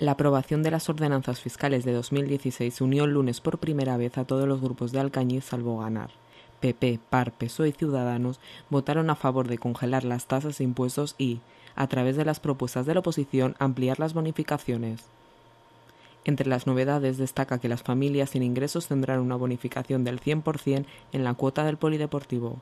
La aprobación de las ordenanzas fiscales de 2016 unió el lunes por primera vez a todos los grupos de Alcañiz salvo ganar. PP, PAR, PSOE y Ciudadanos votaron a favor de congelar las tasas e impuestos y, a través de las propuestas de la oposición, ampliar las bonificaciones. Entre las novedades destaca que las familias sin ingresos tendrán una bonificación del 100% en la cuota del polideportivo,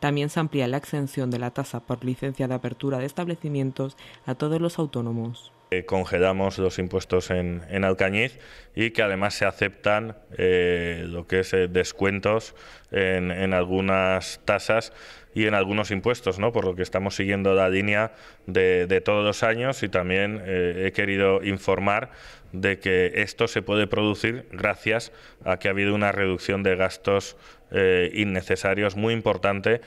también se amplía la exención de la tasa por licencia de apertura de establecimientos a todos los autónomos. Eh, congelamos los impuestos en, Alcañiz y que además se aceptan eh, lo que es eh, descuentos en, en algunas tasas y en algunos impuestos, ¿no? Por lo que estamos siguiendo la línea de, todos los años y también eh, he querido informar de que esto se puede producir gracias a que ha habido una reducción de gastos eh, innecesarios muy importante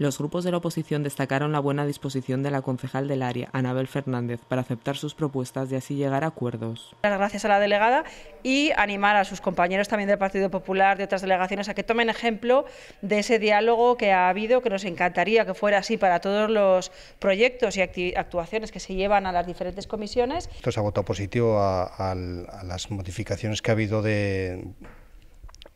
los grupos de la oposición destacaron la buena disposición de la concejal del área, Anabel Fernández, para aceptar sus propuestas y así llegar a acuerdos. Gracias a la delegada y animar a sus compañeros también del Partido Popular, de otras delegaciones, a que tomen ejemplo de ese diálogo que ha habido, que nos encantaría que fuera así para todos los proyectos y actuaciones que se llevan a las diferentes comisiones. Esto se ha votado positivo a las modificaciones que ha habido de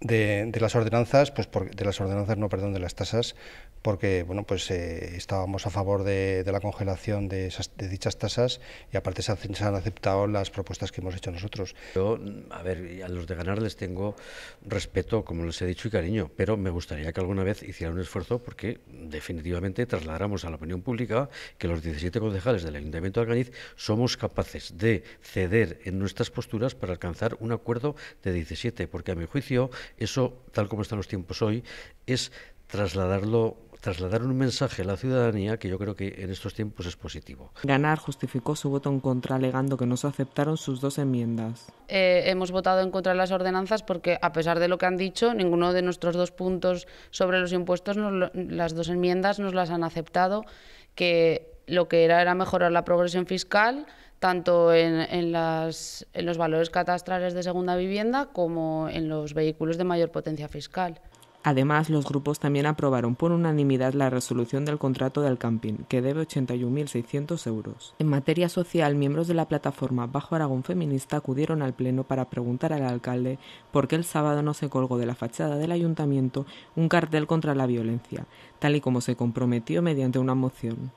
de, las ordenanzas, pues de las ordenanzas, no, perdón, de las tasas, porque bueno, pues eh, estábamos a favor de, la congelación de, dichas tasas y aparte se, han aceptado las propuestas que hemos hecho nosotros. Yo, a ver, a los de ganar les tengo respeto, como les he dicho, y cariño, pero me gustaría que alguna vez hicieran un esfuerzo porque definitivamente trasladáramos a la opinión pública que los 17 concejales del Ayuntamiento de Algariz somos capaces de ceder en nuestras posturas para alcanzar un acuerdo de 17, porque a mi juicio eso, tal como están los tiempos hoy, es trasladar un mensaje a la ciudadanía que yo creo que en estos tiempos es positivo. Ganar justificó su voto en contra alegando que no se aceptaron sus dos enmiendas. Eh, hemos votado en contra de las ordenanzas porque a pesar de lo que han dicho, ninguno de nuestros dos puntos sobre los impuestos, las dos enmiendas nos las han aceptado, que lo que era era mejorar la progresión fiscal tanto en, los valores catastrales de segunda vivienda como en los vehículos de mayor potencia fiscal. Además, los grupos también aprobaron por unanimidad la resolución del contrato del camping, que debe 81.600 euros. En materia social, miembros de la plataforma Bajo Aragón Feminista acudieron al Pleno para preguntar al alcalde por qué el sábado no se colgó de la fachada del ayuntamiento un cartel contra la violencia, tal y como se comprometió mediante una moción.